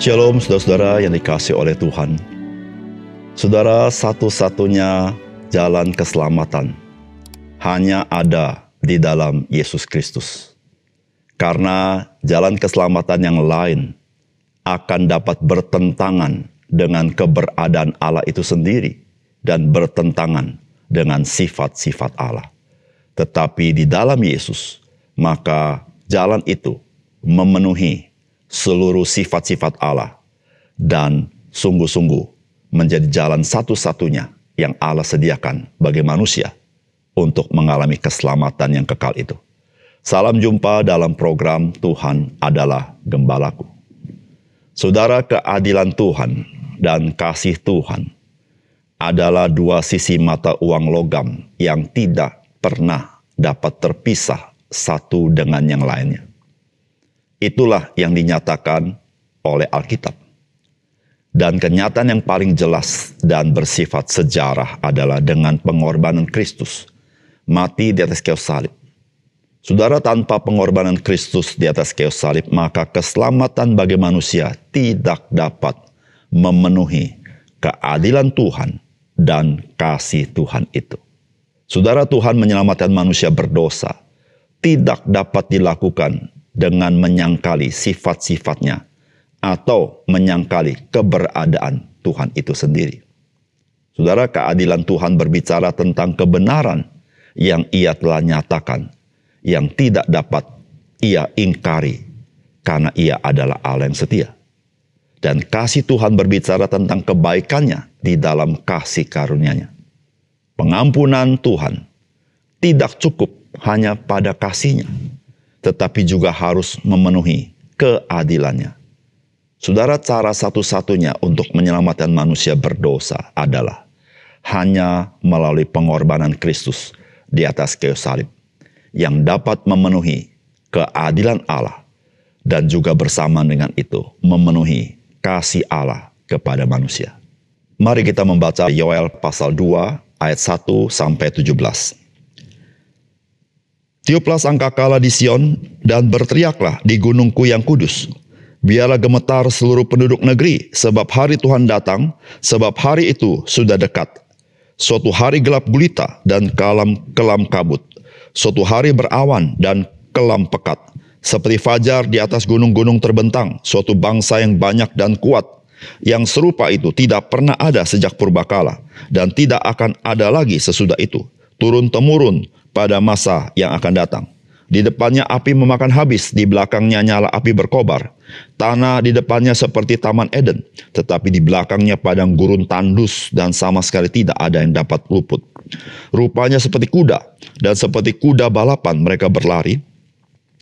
Shalom saudara-saudara yang dikasih oleh Tuhan. Saudara satu-satunya jalan keselamatan hanya ada di dalam Yesus Kristus. Karena jalan keselamatan yang lain akan dapat bertentangan dengan keberadaan Allah itu sendiri dan bertentangan dengan sifat-sifat Allah. Tetapi di dalam Yesus, maka jalan itu memenuhi seluruh sifat-sifat Allah dan sungguh-sungguh menjadi jalan satu-satunya yang Allah sediakan bagi manusia untuk mengalami keselamatan yang kekal itu. Salam jumpa dalam program Tuhan adalah gembalaku. Saudara, keadilan Tuhan dan kasih Tuhan adalah dua sisi mata uang logam yang tidak pernah dapat terpisah satu dengan yang lainnya. Itulah yang dinyatakan oleh Alkitab. Dan kenyataan yang paling jelas dan bersifat sejarah adalah dengan pengorbanan Kristus, mati di atas kayu salib. Saudara, tanpa pengorbanan Kristus di atas kayu salib, maka keselamatan bagi manusia tidak dapat memenuhi keadilan Tuhan dan kasih Tuhan itu. Saudara, Tuhan menyelamatkan manusia berdosa tidak dapat dilakukan dengan menyangkali sifat-sifatnya atau menyangkali keberadaan Tuhan itu sendiri. Saudara, keadilan Tuhan berbicara tentang kebenaran yang ia telah nyatakan, yang tidak dapat ia ingkari, karena ia adalah Allah yang setia. Dan kasih Tuhan berbicara tentang kebaikannya di dalam kasih karunia-Nya. Pengampunan Tuhan tidak cukup hanya pada kasihnya, tetapi juga harus memenuhi keadilannya. Saudara, cara satu-satunya untuk menyelamatkan manusia berdosa adalah hanya melalui pengorbanan Kristus di atas kayu salib yang dapat memenuhi keadilan Allah dan juga bersama dengan itu memenuhi kasih Allah kepada manusia. Mari kita membaca Yoel pasal 2 ayat 1 sampai 17. Tiuplah sangkakala di Sion dan berteriaklah di gunungku yang kudus. Biarlah gemetar seluruh penduduk negeri sebab hari Tuhan datang, sebab hari itu sudah dekat. Suatu hari gelap gulita dan kalam kelam kabut. Suatu hari berawan dan kelam pekat. Seperti fajar di atas gunung-gunung terbentang, suatu bangsa yang banyak dan kuat. Yang serupa itu tidak pernah ada sejak purbakala dan tidak akan ada lagi sesudah itu. Turun-temurun, pada masa yang akan datang. Di depannya api memakan habis, di belakangnya nyala api berkobar. Tanah di depannya seperti taman Eden, tetapi di belakangnya padang gurun tandus dan sama sekali tidak ada yang dapat luput. Rupanya seperti kuda, dan seperti kuda balapan mereka berlari,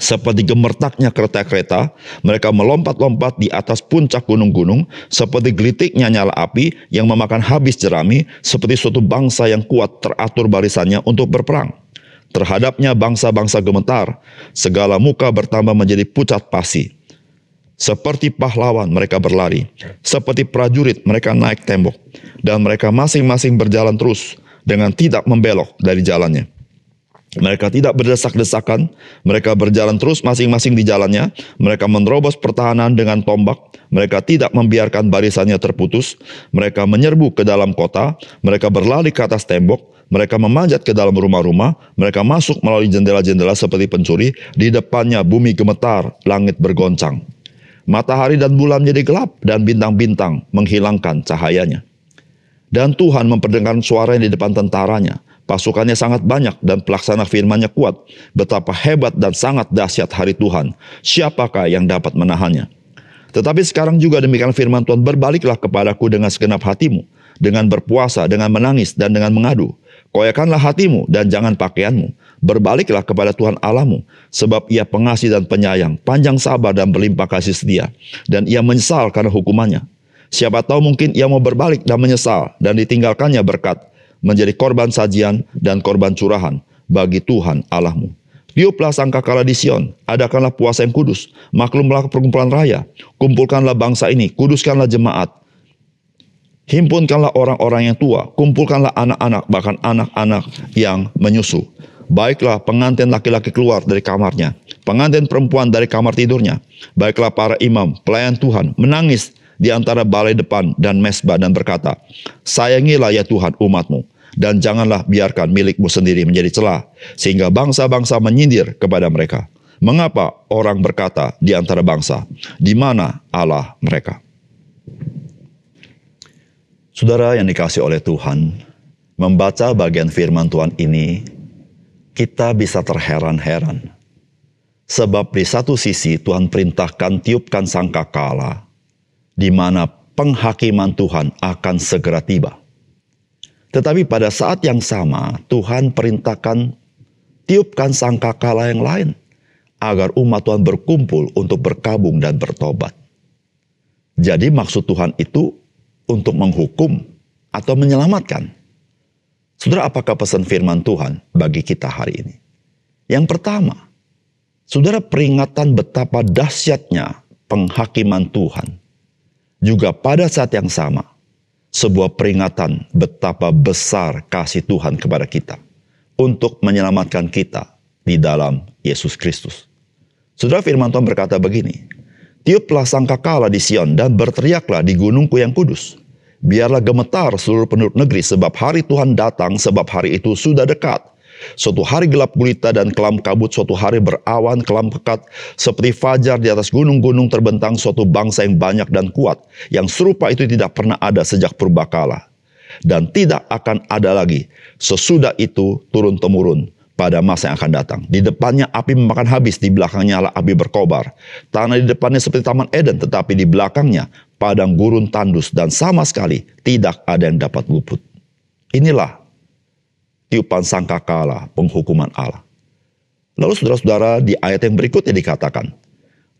seperti gemertaknya kereta kereta, mereka melompat-lompat di atas puncak gunung-gunung, seperti gelitiknya nyala api yang memakan habis jerami, seperti suatu bangsa yang kuat teratur barisannya untuk berperang. Terhadapnya bangsa-bangsa gemetar, segala muka bertambah menjadi pucat pasi. Seperti pahlawan mereka berlari, seperti prajurit mereka naik tembok, dan mereka masing-masing berjalan terus dengan tidak membelok dari jalannya. Mereka tidak berdesak-desakan, mereka berjalan terus masing-masing di jalannya, mereka menerobos pertahanan dengan tombak, mereka tidak membiarkan barisannya terputus, mereka menyerbu ke dalam kota, mereka berlari ke atas tembok, mereka memanjat ke dalam rumah-rumah, mereka masuk melalui jendela-jendela seperti pencuri, di depannya bumi gemetar, langit bergoncang. Matahari dan bulan menjadi gelap dan bintang-bintang menghilangkan cahayanya. Dan Tuhan memperdengarkan suara yang di depan tentaranya Pasukannya sangat banyak dan pelaksana firmannya kuat. Betapa hebat dan sangat dahsyat hari Tuhan. Siapakah yang dapat menahannya? Tetapi sekarang juga demikian firman Tuhan, berbaliklah kepadaku dengan segenap hatimu, dengan berpuasa, dengan menangis, dan dengan mengadu. Koyakanlah hatimu dan jangan pakaianmu. Berbaliklah kepada Tuhan Alamu, sebab ia pengasih dan penyayang, panjang sabar dan berlimpah kasih setia. Dan ia menyesal karena hukumannya. Siapa tahu mungkin ia mau berbalik dan menyesal dan ditinggalkannya berkat menjadi korban sajian dan korban curahan bagi Tuhan Allahmu. Tiuplah sangkakala di Sion, adakanlah puasa yang kudus, maklumlah perkumpulan raya, kumpulkanlah bangsa ini, kuduskanlah jemaat, himpunkanlah orang-orang yang tua, kumpulkanlah anak-anak, bahkan anak-anak yang menyusu. Baiklah pengantin laki-laki keluar dari kamarnya, pengantin perempuan dari kamar tidurnya. Baiklah para imam, pelayan Tuhan, menangis di antara balai depan dan mesbah dan berkata, Sayangilah ya Tuhan umatmu, dan janganlah biarkan milikmu sendiri menjadi celah, sehingga bangsa-bangsa menyindir kepada mereka. Mengapa orang berkata di antara bangsa, di mana Allah mereka? Saudara yang dikasih oleh Tuhan, membaca bagian firman Tuhan ini, kita bisa terheran-heran. Sebab di satu sisi Tuhan perintahkan tiupkan sangka sangkakala di mana penghakiman Tuhan akan segera tiba. Tetapi pada saat yang sama, Tuhan perintahkan tiupkan sangkakala yang lain agar umat Tuhan berkumpul untuk berkabung dan bertobat. Jadi maksud Tuhan itu untuk menghukum atau menyelamatkan. Saudara, apakah pesan firman Tuhan bagi kita hari ini? Yang pertama, saudara peringatan betapa dahsyatnya penghakiman Tuhan juga pada saat yang sama sebuah peringatan betapa besar kasih Tuhan kepada kita untuk menyelamatkan kita di dalam Yesus Kristus. Saudara firman Tuhan berkata begini, Tiuplah sangkakala di Sion dan berteriaklah di gunungku yang kudus. Biarlah gemetar seluruh penduduk negeri sebab hari Tuhan datang sebab hari itu sudah dekat. Suatu hari gelap gulita dan kelam kabut, suatu hari berawan kelam pekat, seperti fajar di atas gunung-gunung terbentang suatu bangsa yang banyak dan kuat, yang serupa itu tidak pernah ada sejak purbakala. Dan tidak akan ada lagi sesudah itu turun-temurun pada masa yang akan datang. Di depannya api memakan habis, di belakangnya lah api berkobar. Tanah di depannya seperti taman Eden, tetapi di belakangnya padang gurun tandus dan sama sekali tidak ada yang dapat luput. Inilah tiupan sangkakala, penghukuman Allah. Lalu saudara-saudara di ayat yang berikutnya dikatakan,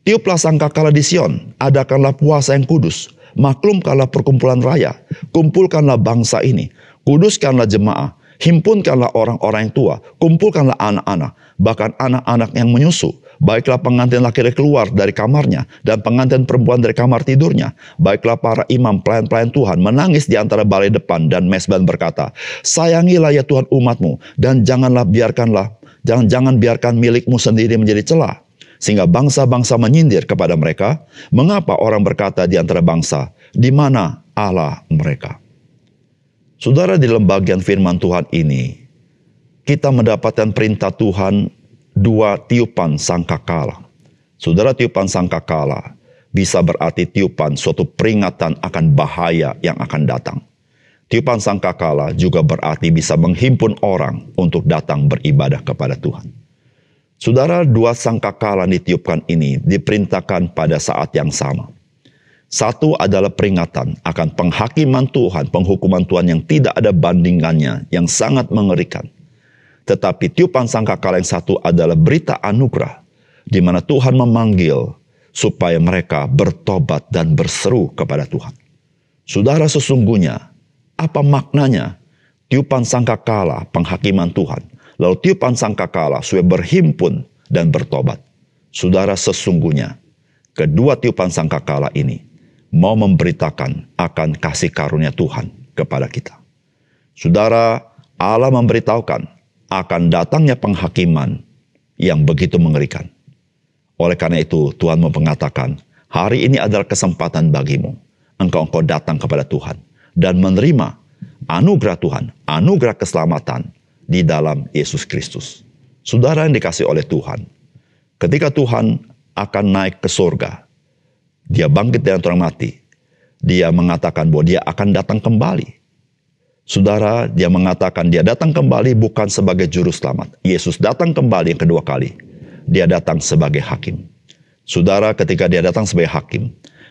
Tiuplah sangkakala di Sion, adakanlah puasa yang kudus, maklumkanlah perkumpulan raya, kumpulkanlah bangsa ini, kuduskanlah jemaah, himpunkanlah orang-orang yang tua, kumpulkanlah anak-anak, bahkan anak-anak yang menyusu, Baiklah pengantin laki-laki keluar dari kamarnya dan pengantin perempuan dari kamar tidurnya. Baiklah para imam pelayan-pelayan Tuhan menangis di antara balai depan dan mesban berkata, Sayangilah ya Tuhan umatmu dan janganlah biarkanlah, jangan, jangan biarkan milikmu sendiri menjadi celah. Sehingga bangsa-bangsa menyindir kepada mereka, mengapa orang berkata di antara bangsa, di mana Allah mereka? Saudara di lembagian firman Tuhan ini, kita mendapatkan perintah Tuhan dua tiupan sangkakala. Saudara tiupan sangkakala bisa berarti tiupan suatu peringatan akan bahaya yang akan datang. Tiupan sangkakala juga berarti bisa menghimpun orang untuk datang beribadah kepada Tuhan. Saudara, dua sangkakala ditiupkan ini diperintahkan pada saat yang sama. Satu adalah peringatan akan penghakiman Tuhan, penghukuman Tuhan yang tidak ada bandingannya, yang sangat mengerikan. Tetapi tiupan sangka kala yang satu adalah berita anugerah di mana Tuhan memanggil supaya mereka bertobat dan berseru kepada Tuhan. Saudara sesungguhnya, apa maknanya tiupan sangka kala penghakiman Tuhan, lalu tiupan sangka kala supaya berhimpun dan bertobat. Saudara sesungguhnya, kedua tiupan sangka kala ini mau memberitakan akan kasih karunia Tuhan kepada kita. Saudara, Allah memberitahukan akan datangnya penghakiman yang begitu mengerikan. Oleh karena itu, Tuhan mau mengatakan, hari ini adalah kesempatan bagimu. Engkau-engkau datang kepada Tuhan dan menerima anugerah Tuhan, anugerah keselamatan di dalam Yesus Kristus. Saudara yang dikasih oleh Tuhan, ketika Tuhan akan naik ke surga, dia bangkit dari orang mati, dia mengatakan bahwa dia akan datang kembali Saudara, dia mengatakan dia datang kembali bukan sebagai juru selamat. Yesus datang kembali yang kedua kali. Dia datang sebagai hakim. Saudara, ketika dia datang sebagai hakim,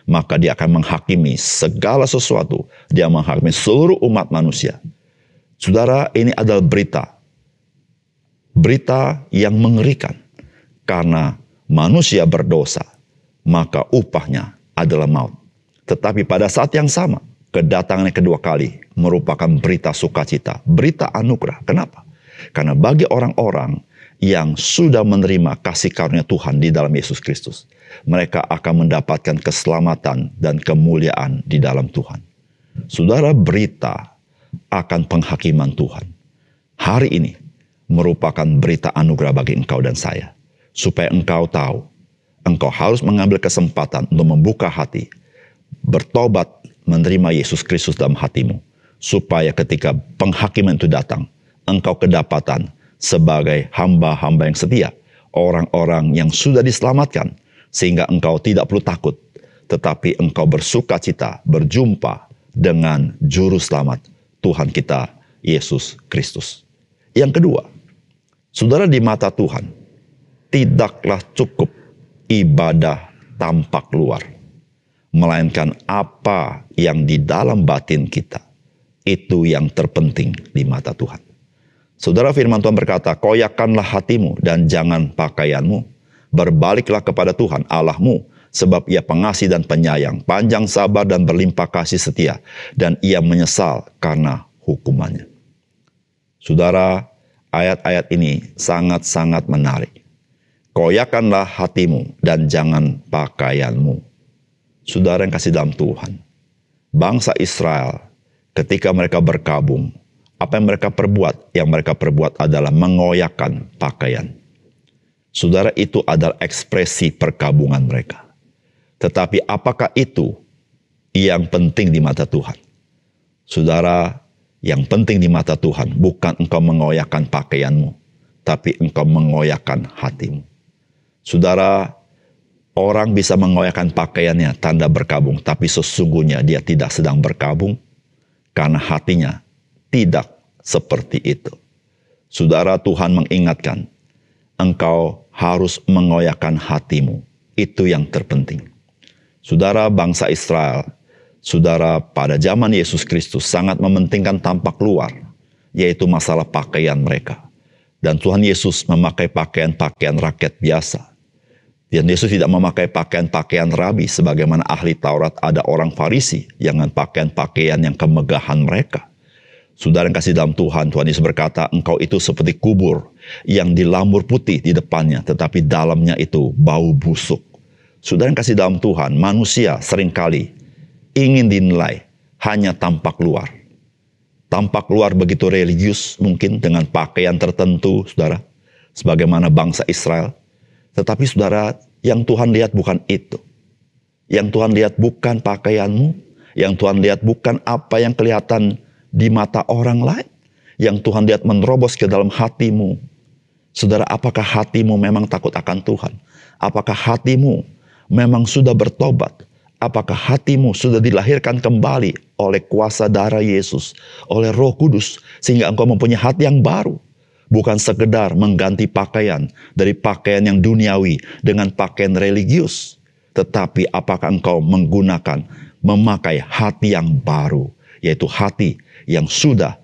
maka dia akan menghakimi segala sesuatu. Dia menghakimi seluruh umat manusia. Saudara, ini adalah berita. Berita yang mengerikan. Karena manusia berdosa, maka upahnya adalah maut. Tetapi pada saat yang sama, kedatangannya kedua kali merupakan berita sukacita, berita anugerah. Kenapa? Karena bagi orang-orang yang sudah menerima kasih karunia Tuhan di dalam Yesus Kristus, mereka akan mendapatkan keselamatan dan kemuliaan di dalam Tuhan. Saudara, berita akan penghakiman Tuhan hari ini merupakan berita anugerah bagi engkau dan saya, supaya engkau tahu engkau harus mengambil kesempatan untuk membuka hati, bertobat menerima Yesus Kristus dalam hatimu, supaya ketika penghakiman itu datang, engkau kedapatan sebagai hamba-hamba yang setia, orang-orang yang sudah diselamatkan, sehingga engkau tidak perlu takut, tetapi engkau bersuka cita berjumpa dengan Juru Selamat Tuhan kita, Yesus Kristus. Yang kedua, saudara di mata Tuhan, tidaklah cukup ibadah tampak luar melainkan apa yang di dalam batin kita. Itu yang terpenting di mata Tuhan. Saudara firman Tuhan berkata, koyakkanlah hatimu dan jangan pakaianmu. Berbaliklah kepada Tuhan Allahmu, sebab ia pengasih dan penyayang, panjang sabar dan berlimpah kasih setia. Dan ia menyesal karena hukumannya. Saudara, ayat-ayat ini sangat-sangat menarik. Koyakanlah hatimu dan jangan pakaianmu. Saudara yang kasih dalam Tuhan, bangsa Israel ketika mereka berkabung, apa yang mereka perbuat? Yang mereka perbuat adalah mengoyakkan pakaian. Saudara itu adalah ekspresi perkabungan mereka. Tetapi apakah itu yang penting di mata Tuhan? Saudara, yang penting di mata Tuhan bukan engkau mengoyakkan pakaianmu, tapi engkau mengoyakkan hatimu. Saudara, Orang bisa mengoyakkan pakaiannya tanda berkabung, tapi sesungguhnya dia tidak sedang berkabung karena hatinya tidak seperti itu. Saudara Tuhan mengingatkan, engkau harus mengoyakkan hatimu. Itu yang terpenting. Saudara bangsa Israel, saudara pada zaman Yesus Kristus sangat mementingkan tampak luar, yaitu masalah pakaian mereka. Dan Tuhan Yesus memakai pakaian-pakaian rakyat biasa dan Yesus tidak memakai pakaian-pakaian rabi sebagaimana ahli Taurat ada orang Farisi yang dengan pakaian-pakaian yang kemegahan mereka. Saudara yang kasih dalam Tuhan, Tuhan Yesus berkata, engkau itu seperti kubur yang dilamur putih di depannya, tetapi dalamnya itu bau busuk. Saudara yang kasih dalam Tuhan, manusia seringkali ingin dinilai hanya tampak luar. Tampak luar begitu religius mungkin dengan pakaian tertentu, saudara. Sebagaimana bangsa Israel tetapi saudara, yang Tuhan lihat bukan itu. Yang Tuhan lihat bukan pakaianmu. Yang Tuhan lihat bukan apa yang kelihatan di mata orang lain. Yang Tuhan lihat menerobos ke dalam hatimu. Saudara, apakah hatimu memang takut akan Tuhan? Apakah hatimu memang sudah bertobat? Apakah hatimu sudah dilahirkan kembali oleh kuasa darah Yesus, oleh Roh Kudus, sehingga engkau mempunyai hati yang baru? bukan sekedar mengganti pakaian dari pakaian yang duniawi dengan pakaian religius, tetapi apakah engkau menggunakan memakai hati yang baru, yaitu hati yang sudah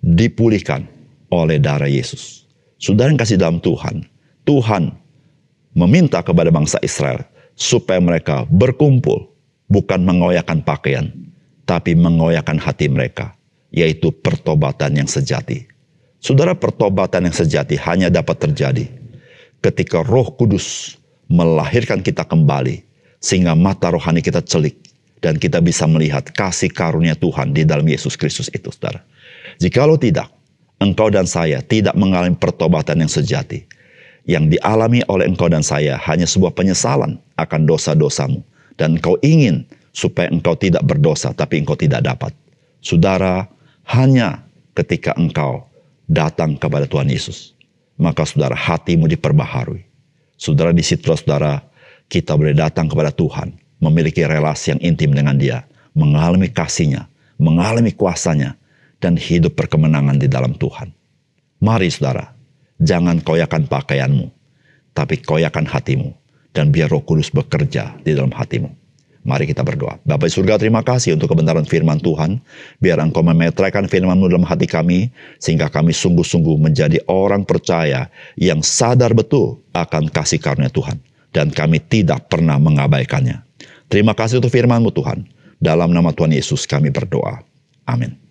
dipulihkan oleh darah Yesus. Saudara yang kasih dalam Tuhan, Tuhan meminta kepada bangsa Israel supaya mereka berkumpul bukan mengoyakkan pakaian, tapi mengoyakkan hati mereka, yaitu pertobatan yang sejati. Saudara pertobatan yang sejati hanya dapat terjadi ketika roh kudus melahirkan kita kembali. Sehingga mata rohani kita celik. Dan kita bisa melihat kasih karunia Tuhan di dalam Yesus Kristus itu saudara. Jikalau tidak, engkau dan saya tidak mengalami pertobatan yang sejati. Yang dialami oleh engkau dan saya hanya sebuah penyesalan akan dosa-dosamu. Dan engkau ingin supaya engkau tidak berdosa, tapi engkau tidak dapat. Saudara, hanya ketika engkau datang kepada Tuhan Yesus. Maka saudara hatimu diperbaharui. Saudara di situ saudara kita boleh datang kepada Tuhan. Memiliki relasi yang intim dengan dia. Mengalami kasihnya. Mengalami kuasanya. Dan hidup perkemenangan di dalam Tuhan. Mari saudara. Jangan koyakan pakaianmu. Tapi koyakan hatimu. Dan biar roh kudus bekerja di dalam hatimu. Mari kita berdoa. Bapa di surga, terima kasih untuk kebenaran firman Tuhan. Biar engkau memetrakan firman-Mu dalam hati kami, sehingga kami sungguh-sungguh menjadi orang percaya yang sadar betul akan kasih karunia Tuhan. Dan kami tidak pernah mengabaikannya. Terima kasih untuk firman-Mu Tuhan. Dalam nama Tuhan Yesus kami berdoa. Amin.